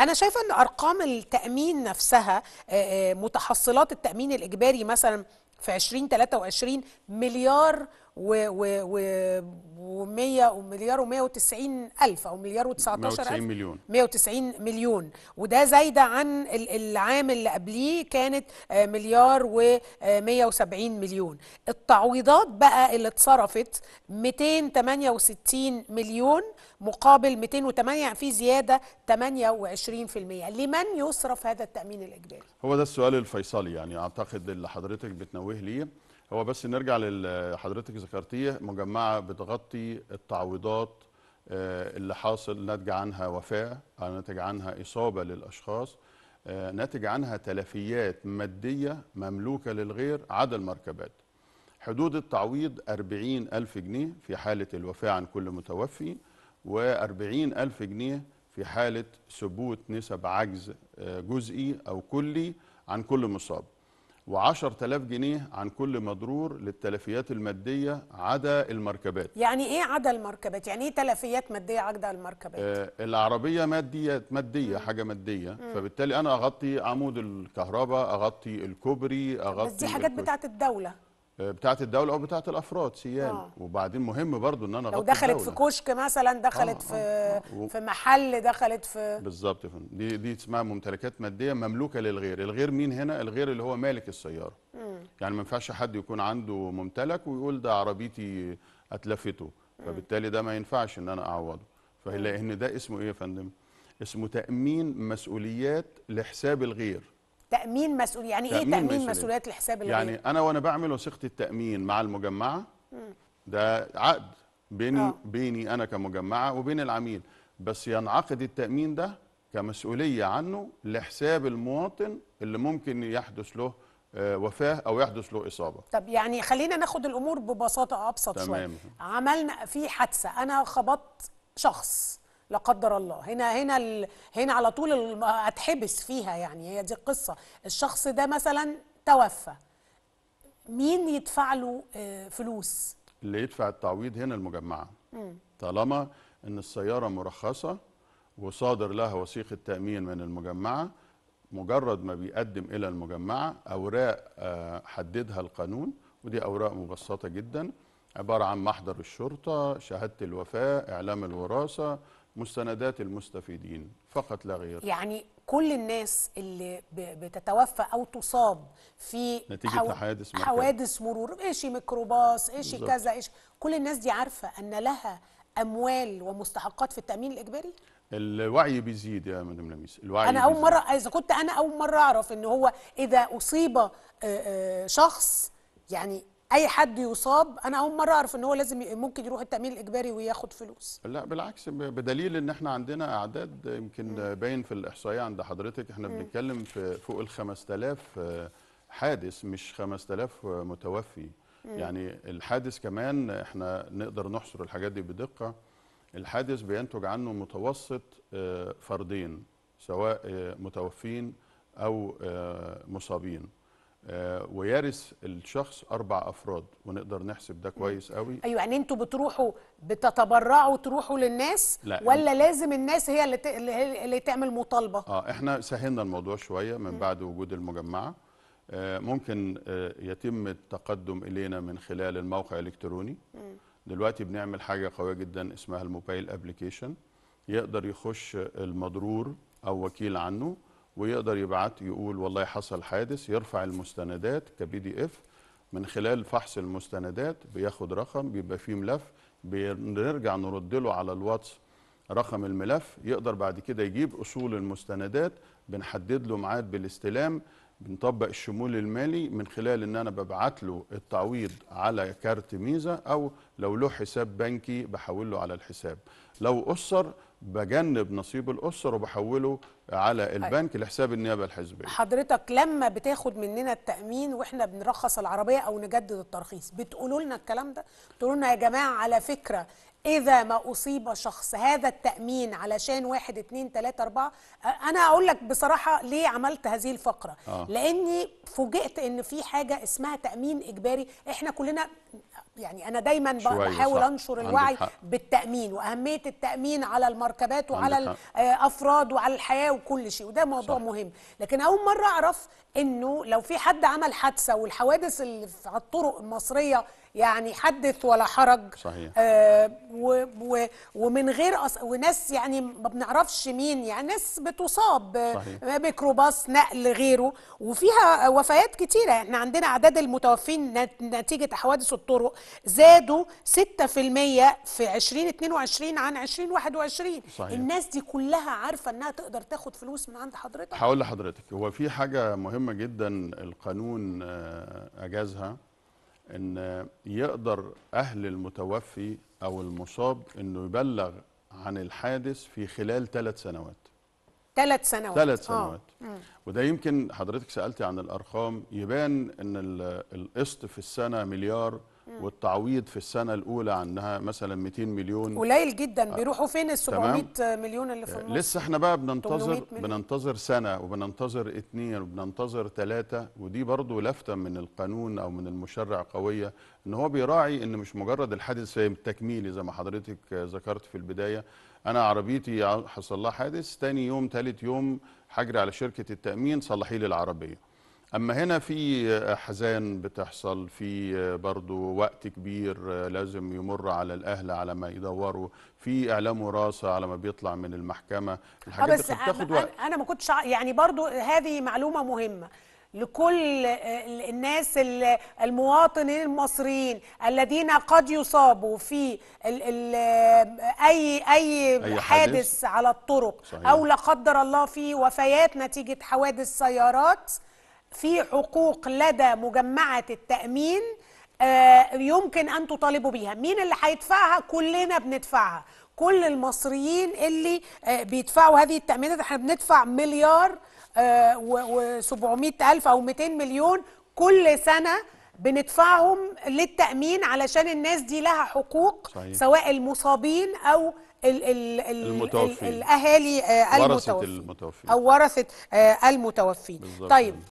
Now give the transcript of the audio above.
انا شايفه ان ارقام التامين نفسها متحصلات التامين الاجباري مثلا في 2023 مليار و و و 100 ومليار و190 الف او مليار و19 الف مليون 190 مليون وده زايده عن العام اللي قبليه كانت آه، مليار و170 مليون التعويضات بقى اللي اتصرفت 268 مليون مقابل 208 يعني في زياده 28% لمن يصرف هذا التامين الاجباري هو ده السؤال الفيصلي يعني اعتقد اللي حضرتك بتنوه ليه هو بس نرجع لحضرتك ذكرتيه مجمعه بتغطي التعويضات آه، اللي حاصل ناتج عنها وفاه آه، او ناتج عنها اصابه للاشخاص آه، ناتج عنها تلفيات ماديه مملوكه للغير عدا المركبات حدود التعويض 40 ألف جنيه في حالة الوفاة عن كل متوفي و40 ألف جنيه في حالة ثبوت نسب عجز جزئي أو كلي عن كل مصاب و10000 جنيه عن كل مضرور للتلفيات المادية عدا المركبات يعني ايه عدا المركبات يعني ايه تلفيات مادية عدا المركبات آه العربية مادية مادية مم. حاجة مادية مم. فبالتالي انا اغطي عمود الكهرباء اغطي الكوبري اغطي بس دي حاجات بتاعت الدولة بتاعت الدوله او بتاعت الافراد سيان آه. وبعدين مهم برضو ان انا لو دخلت الدولة. في كشك مثلا دخلت آه في آه. في محل دخلت في بالظبط يا فندم دي دي اسمها ممتلكات ماديه مملوكه للغير الغير مين هنا الغير اللي هو مالك السياره مم. يعني ما ينفعش حد يكون عنده ممتلك ويقول ده عربيتي اتلفته فبالتالي ده ما ينفعش ان انا اعوضه فهنلاقي ان ده اسمه ايه يا فندم اسمه تامين مسؤوليات لحساب الغير تامين مسؤول يعني إيه تأمين ايه تامين مسؤولية. مسؤوليات الحساب الغير يعني انا وانا بعمل وثيقه التامين مع المجمعه ده عقد بيني أوه. بيني انا كمجمعه وبين العميل بس ينعقد التامين ده كمسؤوليه عنه لحساب المواطن اللي ممكن يحدث له آه، وفاه او يحدث له اصابه. طب يعني خلينا ناخد الامور ببساطه ابسط تمام. شويه. عملنا في حادثه انا خبطت شخص لا قدر الله هنا هنا ال... هنا على طول اتحبس فيها يعني هي دي القصه الشخص ده مثلا توفى مين يدفع له آه، فلوس اللي يدفع التعويض هنا المجمعه مم. طالما ان السياره مرخصه وصادر لها وثيقه تامين من المجمعه مجرد ما بيقدم الى المجمعه اوراق آه، حددها القانون ودي اوراق مبسطه جدا عباره عن محضر الشرطه شهاده الوفاه اعلام الوراثه مستندات المستفيدين فقط لا غير يعني كل الناس اللي بتتوفى او تصاب في نتيجه حو... حوادث مركب. حوادث مرور ايشي ميكروباص ايشي كذا ايش كل الناس دي عارفه ان لها اموال ومستحقات في التامين الاجباري الوعي بيزيد يا مدام لميس الوعي انا اول مره اذا كنت انا اول مره اعرف ان هو اذا اصيب شخص يعني اي حد يصاب انا اول مره اعرف ان هو لازم ممكن يروح التامين الاجباري وياخد فلوس لا بالعكس بدليل ان احنا عندنا اعداد يمكن باين في الاحصائيه عند حضرتك احنا بنتكلم في فوق ال 5000 آه، حادث مش 5000 آه، متوفي يعني الحادث كمان احنا نقدر نحصر الحاجات دي بدقه الحادث بينتج عنه متوسط آه، فردين سواء متوفين او مصابين آه، ويرث الشخص اربع افراد ونقدر نحسب ده كويس قوي ايوه يعني انتوا بتروحوا بتتبرعوا تروحوا للناس لا ولا لازم الناس هي اللي ت... اللي تعمل مطالبه اه احنا سهلنا الموضوع شويه من بعد وجود المجمعه آه، ممكن آه، يتم التقدم الينا من خلال الموقع الالكتروني دلوقتي بنعمل حاجه قويه جدا اسمها الموبايل ابلكيشن يقدر يخش المضرور او وكيل عنه ويقدر يبعت يقول والله حصل حادث يرفع المستندات كبي دي اف من خلال فحص المستندات بياخد رقم بيبقى فيه ملف بنرجع نرد له على الواتس رقم الملف يقدر بعد كده يجيب اصول المستندات بنحدد له ميعاد بالاستلام بنطبق الشمول المالي من خلال ان انا ببعت له التعويض على كارت ميزه او لو له حساب بنكي بحوله على الحساب لو اسر بجنب نصيب الاسر وبحوله على طيب. البنك لحساب النيابه الحزبيه حضرتك لما بتاخد مننا التامين واحنا بنرخص العربيه او نجدد الترخيص بتقولوا لنا الكلام ده تقولوا لنا يا جماعه على فكره إذا ما أصيب شخص هذا التأمين علشان واحد اتنين تلاتة أربعة أنا أقول لك بصراحة ليه عملت هذه الفقرة آه. لأني فوجئت إن في حاجة اسمها تأمين إجباري إحنا كلنا يعني انا دايما بحاول انشر الوعي بالتامين واهميه التامين على المركبات وعلى الافراد آه، وعلى الحياه وكل شيء وده موضوع صح. مهم لكن اول مره اعرف انه لو في حد عمل حادثه والحوادث اللي على الطرق المصريه يعني حدث ولا حرج صحيح آه و و ومن غير أص... وناس يعني ما بنعرفش مين يعني ناس بتصاب صحيح. آه، ميكروباص نقل غيره وفيها وفيات كتيره احنا عندنا اعداد المتوفين نتيجه حوادث الطرق زادوا 6% في 2022 عن 2021 صحيح. الناس دي كلها عارفه انها تقدر تاخد فلوس من عند حضرتك هقول لحضرتك هو في حاجه مهمه جدا القانون آه، اجازها ان يقدر اهل المتوفي او المصاب انه يبلغ عن الحادث في خلال ثلاث سنوات ثلاث سنوات ثلاث آه. سنوات آه. وده يمكن حضرتك سألتي عن الأرقام يبان أن القسط في السنة مليار والتعويض في السنه الاولى عنها مثلا 200 مليون قليل جدا آه، بيروحوا فين ال 700 مليون اللي في آه، النص لسه احنا بقى بننتظر بننتظر سنه وبننتظر اثنين وبننتظر ثلاثه ودي برضو لفته من القانون او من المشرع قويه ان هو بيراعي ان مش مجرد الحادث التكميلي زي ما حضرتك ذكرت في البدايه انا عربيتي حصل لها حادث ثاني يوم ثالث يوم هجري على شركه التامين صلحي لي العربيه أما هنا في حزان بتحصل في برضو وقت كبير لازم يمر على الأهل على ما يدوروا في إعلام وراثة على ما بيطلع من المحكمة الحاجات آه، بس دي بتاخد وقت أنا ما كنتش يعني برضو هذه معلومة مهمة لكل الناس المواطنين المصريين الذين قد يصابوا في الـ الـ اي اي حادث, حادث على الطرق صحيح. او لا قدر الله في وفيات نتيجه حوادث سيارات في حقوق لدى مجمعة التأمين آه، يمكن أن تطالبوا بيها مين اللي هيدفعها كلنا بندفعها كل المصريين اللي آه، بيدفعوا هذه التأمينات احنا بندفع مليار آه، و700 ألف أو 200 مليون كل سنة بندفعهم للتأمين علشان الناس دي لها حقوق صحيح. سواء المصابين أو ال ال ال المتوفين الأهالي المتوفين, المتوفين أو ورثة المتوفين طيب